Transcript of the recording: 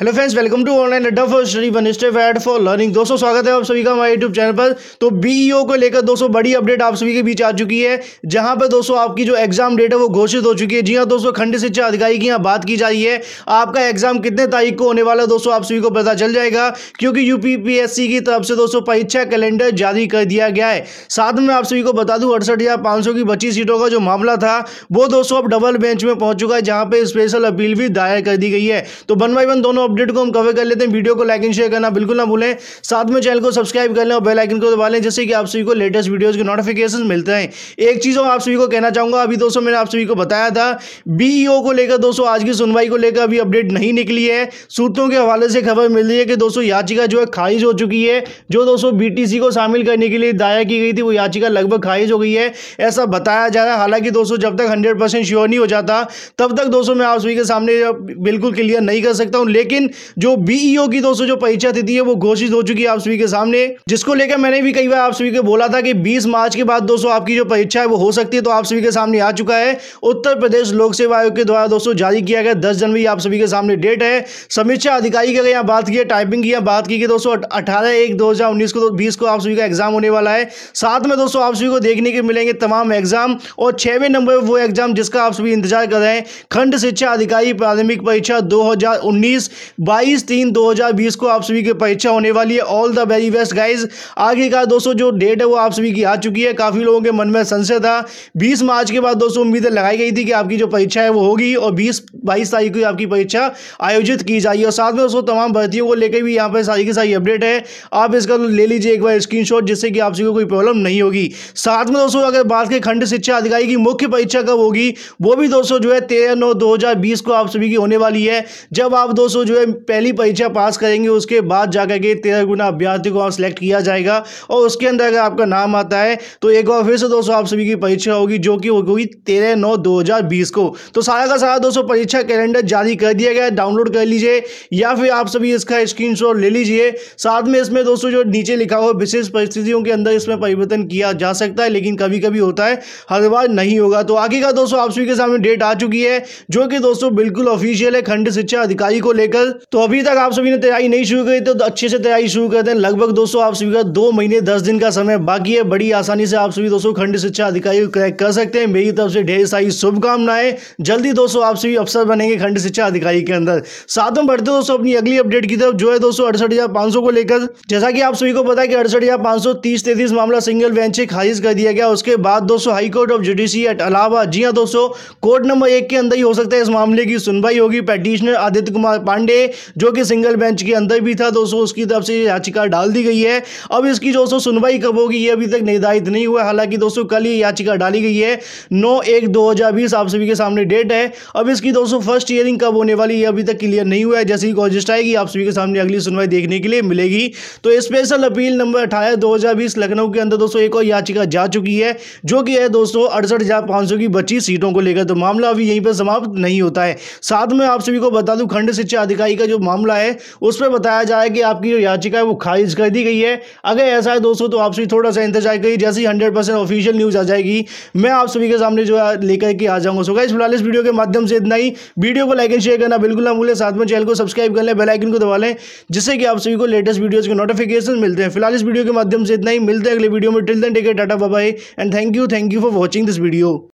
hello friends welcome to online Adda for study one step ahead for learning दोस्तों स्वागत है आप सभी का हमारे यूट्यूब चैनल पर तो बीईओ e को लेकर दोस्तों बड़ी अपडेट आप सभी के बीच आ चुकी है जहां पर दोस्तों आपकी जो एग्जाम डेट है वो घोषित हो चुकी है जी हां दोस्तों खंड शिक्षा अधिकारी की यहाँ बात की जा रही है आपका एग्जाम कितने तारीख को होने वाला है दोस्तों आप सभी को पता चल जाएगा क्योंकि यू की तरफ से दोस्तों परीक्षा कैलेंडर जारी कर दिया गया है साथ में आप सभी को बता दूँ अड़सठ की बच्ची सीटों का जो मामला था वो दोस्तों अब डबल बेंच में पहुंच चुका है जहाँ पर स्पेशल अपील भी दायर कर दी गई है तो वन बाई वन दोनों अपडेट को हम कवर कर लेते हैं वीडियो को लाइक एंड शेयर करना बिल्कुल ना भूलें साथ में चैनल को सब्सक्राइब कर लें और बेलाइकन को दबा लें जैसे कि आप सभी को लेटेस्ट वीडियोज़ के नोटिफिकेशन मिलते हैं एक चीज़ और आप सभी को कहना चाहूंगा अभी दोस्तों मैंने आप सभी को बताया था बीईओ e को लेकर दोस्तों आज की सुनवाई को लेकर अभी अपडेट नहीं निकली है सूत्रों के हवाले से खबर मिल रही है कि दोस्तों याचिका जो है खारिज हो चुकी है जो दोस्तों बीटीसी को शामिल करने के लिए दायर की गई थी वो याचिका लगभग खारिज हो गई है ऐसा बताया जा रहा है हालांकि दोस्तों जब तक हंड्रेड परसेंट श्योर नहीं हो जाता तब तक दोस्तों मैं आप सभी के सामने बिल्कुल क्लियर नहीं कर सकता हूं लेकिन लेकिन जो बीईओ e की दोस्तों जो परीक्षा तिथि है वो घोषित हो चुकी है आप सभी के सामने जिसको लेकर मैंने भी कई बार आप सभी को बोला था कि बीस मार्च के बाद दोस्तों आपकी जो परीक्षा है वो हो सकती है तो आप सभी के सामने आ चुका है उत्तर प्रदेश लोक सेवा आयोग के द्वारा दोस्तों जारी किया गया दस जनवरी आप सभी के सामने डेट है समीक्षा अधिकारी की अगर यहाँ बात की टाइपिंग की बात की दोस्तों अठारह एक दो हजार उन्नीस को बीस को आप सभी का एग्जाम होने वाला है साथ में दोस्तों आप सभी को देखने के मिलेंगे तमाम एग्जाम और छहवें नंबर वो एग्जाम जिसका आप सभी इंतजार कर रहे हैं खंड शिक्षा अधिकारी प्राथमिक परीक्षा दो बाईस तीन 2020 को आप सभी की परीक्षा होने वाली है all the very best guys आगे का दोस्तों जो डेट है वो आप सभी की आ चुकी है काफ़ी लोगों के मन में संशय था बीस मार्च के बाद दोस्तों उम्मीदें लगाई गई थी कि आपकी जो परीक्षा है वो होगी और बीस बाईस तारीख को आपकी परीक्षा आयोजित की जाएगी और साथ में दोस्तों तमाम भर्तियों को लेकर भी यहाँ पर सारी की सारी अपडेट है आप इसका ले लीजिए एक बार स्क्रीन जिससे कि आप सभी को कोई प्रॉब्लम नहीं होगी साथ में दोस्तों अगर बात करें खंड शिक्षा अधिकारी की मुख्य परीक्षा कब होगी वो भी दोस्तों जो है तेरह नौ दो को आप सभी की होने वाली है जब आप दोस्तों जो है पहली परीक्षा पास करेंगे उसके बाद जा के तेरह गुना अभ्यर्थी को आप सिलेक्ट किया जाएगा और उसके अंदर अगर आपका नाम आता है तो एक बार फिर से दोस्तों आप सभी की परीक्षा होगी जो कि होगी तेरह नौ दो हज़ार बीस को तो सारा का सारा दोस्तों परीक्षा कैलेंडर जारी कर दिया गया डाउनलोड कर लीजिए या फिर आप सभी इसका स्क्रीन ले लीजिए साथ में इसमें दोस्तों जो नीचे लिखा हुआ विशेष परिस्थितियों के अंदर इसमें परिवर्तन किया जा सकता है लेकिन कभी कभी होता है हर बार नहीं होगा तो आगे का दोस्तों आप सभी के सामने डेट आ चुकी है जो कि दोस्तों बिल्कुल ऑफिशियल है खंड शिक्षा अधिकारी को लेकर फाइनल तो अभी तक आप सभी ने तैयारी नहीं शुरू करी तो अच्छे से तैयारी शुरू करते हैं लगभग दोस्तों आप सभी का दो महीने दस दिन का समय बाकी है बड़ी आसानी से आप सभी दोस्तों खंड शिक्षा अधिकारी क्रैक कर सकते हैं मेरी तरफ से ढेर सारी शुभकामनाएं जल्दी दोस्तों आप सभी अफसर बनेंगे खंड शिक्षा अधिकारी के अंदर साथ में बढ़ते दोस्तों अपनी अगली अपडेट की तरफ जो है दोस्तों अड़सठ को लेकर जैसा कि आप सभी को पता है कि अड़सठ हजार पांच सौ मामला सिंगल बेंच से खारिज कर दिया गया उसके बाद दोस्तों हाईकोर्ट ऑफ जुडिशी एट अलावा जी हाँ दोस्तों कोर्ट नंबर एक के अंदर ही हो सकता है इस मामले की सुनवाई होगी पेटिशनर आदित्य कुमार पांडे पांडे जो कि सिंगल बेंच के अंदर भी था दोस्तों उसकी तरफ से याचिका डाल दी गई है अब इसकी दोस्तों सुनवाई कब होगी ये अभी तक निर्धारित नहीं हुआ हालांकि दोस्तों कल ये याचिका डाली गई है नौ एक दो आप सभी के सामने डेट है अब इसकी दोस्तों फर्स्ट ईयरिंग कब होने वाली ये अभी तक क्लियर नहीं हुआ है जैसे ही कॉजिस्ट आएगी आप सभी के सामने अगली सुनवाई देखने के लिए मिलेगी तो स्पेशल अपील नंबर अठारह दो लखनऊ के अंदर दोस्तों एक और याचिका जा चुकी है जो कि है दोस्तों अड़सठ हजार पांच सौ की बची सीटों को लेकर तो मामला अभी यहीं पर समाप्त नहीं होता है साथ में आप सभी को बता दूं खंड शिक्षा अधिकारी इकाई का जो मामला है उस पर बताया जाए कि आपकी जो याचिका है वो खारिज कर दी गई है अगर ऐसा है दोस्तों तो आप सभी थोड़ा सा इंतजार करिए जैसे ही हंड्रेड परसेंट ऑफिशियल न्यूज़ आ जाएगी मैं आप सभी के सामने जो है लेकर के आ जाऊंगा सोगा इस फिलहाल इस वीडियो के माध्यम से इतना ही वीडियो को लाइक एंड शेयर करना बिल्कुल ना भूलें साथ में चैनल को सब्सक्राइब कर लें बेलाइकन को दबा लें जिससे कि आप सभी को लेटेस्ट वीडियोज़ के नोटिफिकेशन मिलते हैं फिलहाल इस वीडियो के माध्यम से इतना ही मिलते हैं अगले वीडियो में टिल दें टेक टाटा बाबा and thank you thank you for watching this video